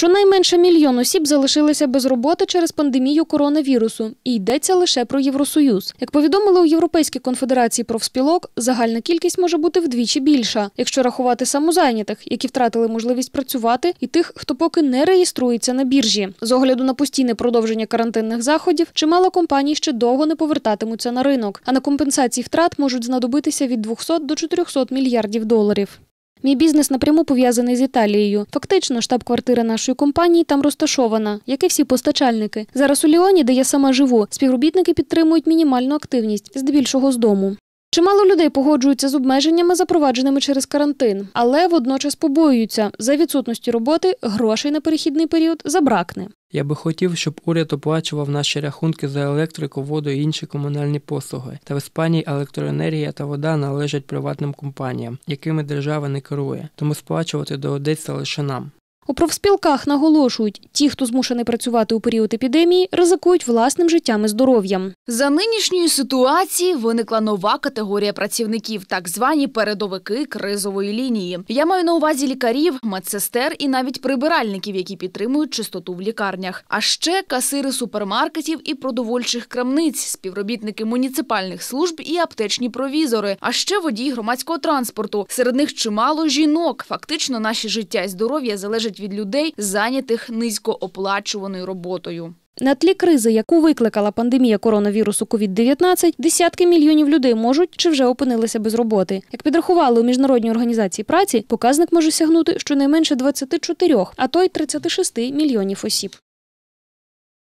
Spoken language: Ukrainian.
Щонайменше мільйон осіб залишилися без роботи через пандемію коронавірусу, і йдеться лише про Євросоюз. Як повідомили у Європейській конфедерації профспілок, загальна кількість може бути вдвічі більша, якщо рахувати самозайнятих, які втратили можливість працювати, і тих, хто поки не реєструється на біржі. З огляду на постійне продовження карантинних заходів, чимало компаній ще довго не повертатимуться на ринок, а на компенсації втрат можуть знадобитися від 200 до 400 мільярдів доларів. Мій бізнес напряму пов'язаний з Італією. Фактично, штаб-квартира нашої компанії там розташована, як і всі постачальники. Зараз у Ліоні, де я сама живу, співробітники підтримують мінімальну активність, здебільшого з дому. Чимало людей погоджуються з обмеженнями, запровадженими через карантин, але водночас побоюються за відсутності роботи грошей на перехідний період забракне. Я би хотів, щоб уряд оплачував наші рахунки за електрику, воду і інші комунальні послуги. Та в Іспанії електроенергія та вода належать приватним компаніям, якими держава не керує, тому сплачувати доведеться лише нам. У профспілках наголошують, ті, хто змушений працювати у період епідемії, ризикують власним життям і здоров'ям. За нинішньої ситуації виникла нова категорія працівників, так звані передовики кризової лінії. Я маю на увазі лікарів, медсестер і навіть прибиральників, які підтримують чистоту в лікарнях. А ще касири супермаркетів і продовольчих крамниць, співробітники муніципальних служб і аптечні провізори, а ще водій громадського транспорту. Серед них чимало жінок. Фактично, наші життя і здоров'я залежать залежить від людей, зайнятих низькооплачуваною роботою. На тлі кризи, яку викликала пандемія коронавірусу COVID-19, десятки мільйонів людей можуть чи вже опинилися без роботи. Як підрахували у міжнародній організації праці, показник може сягнути щонайменше 24, а то й 36 мільйонів осіб.